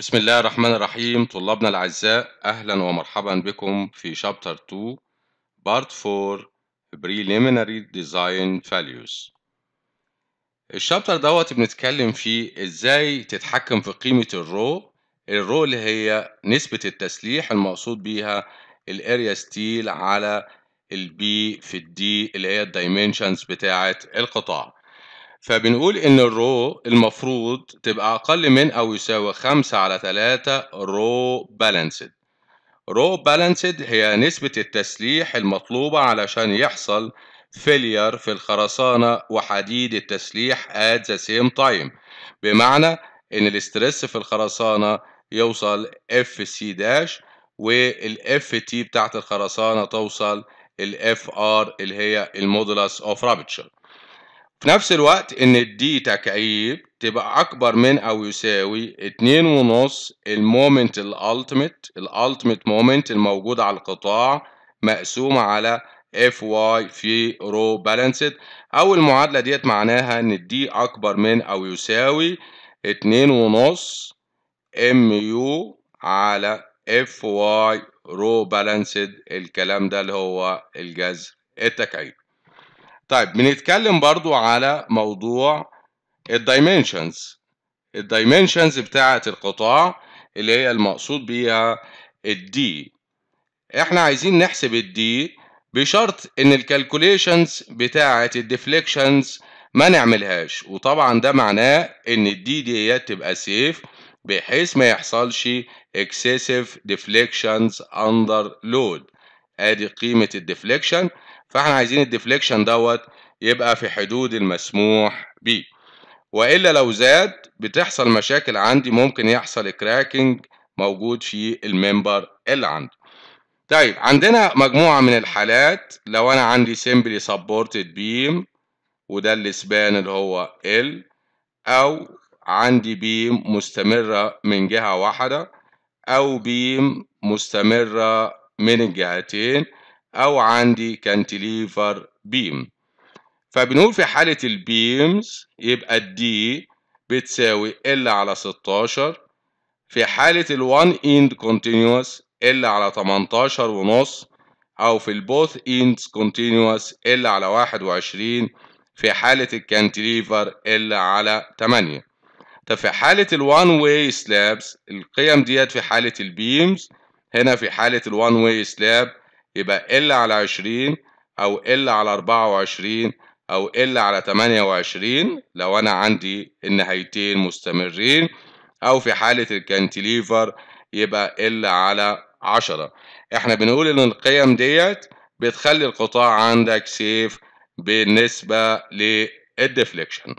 بسم الله الرحمن الرحيم طلابنا الأعزاء أهلا ومرحبا بكم في شابتر 2 بارت 4 Preliminary Design Values الشابتر دوت بنتكلم فيه إزاي تتحكم في قيمة الرو الرو اللي هي نسبة التسليح المقصود بيها الاريا ستيل على البي في الدي اللي هي الدايمنشنز بتاعة القطاع فبنقول إن الرو المفروض تبقى أقل من أو يساوي خمسة على تلاتة رو بالانسد رو بالانسد هي نسبة التسليح المطلوبة علشان يحصل فيلير في الخرسانة وحديد التسليح at the same time بمعنى إن الاسترس في الخرسانة يوصل اف سي داش والاف تي بتاعت الخرسانة توصل الاف ار اللي هي المودولاس اوف رابتشر في نفس الوقت ان الدي تكعيب تبقى اكبر من او يساوي اتنين ونص المومنت الالتميت الالتميت مومنت الموجود على القطاع مقسوم على اف واي في رو بالانسد او المعادلة ديت معناها ان الدي اكبر من او يساوي اتنين ونص ام يو على اف واي رو بالانسد الكلام ده اللي هو الجذر التكعيب طيب بنتكلم برضو على موضوع الدايمنشنز الدايمنشنز بتاعة القطاع اللي هي المقصود بيها الدي احنا عايزين نحسب الدي بشرط ان الكالكوليشنز بتاعة الديفليكشنز ما نعملهاش وطبعا ده معناه ان الدي ديت تبقى سيف بحيث ما يحصلش excessive deflections under load ادي قيمة الديفليكشن فاحنا عايزين الديفليكشن دوت يبقى في حدود المسموح به والا لو زاد بتحصل مشاكل عندي ممكن يحصل كراكنج موجود في الممبر اللي عندي طيب عندنا مجموعه من الحالات لو انا عندي سيمبلي سبورتد بيم وده السبان اللي هو ال او عندي بيم مستمره من جهه واحده او بيم مستمره من الجهتين أو عندي كانتليفر بيم فبنقول في حالة البيمز يبقى الدي بتساوي إلا على 16 في حاله الوان إند كونتينيوس إلا على 18 ونص أو في البوث إند كونتينيوس إلا على 21 في حالة الكانتليفر إلا على 8 طب في حاله الوان واي سلابس القيم ديت في حالة البيمز هنا في حاله الوان واي way يبقى إلا على عشرين أو إلا على أربعة وعشرين أو إلا على تمانية وعشرين لو أنا عندي النهايتين مستمرين أو في حالة الكانتيليفر يبقى إلا على عشرة احنا بنقول إن القيم ديت بتخلي القطاع عندك سيف بالنسبة للديفليكشن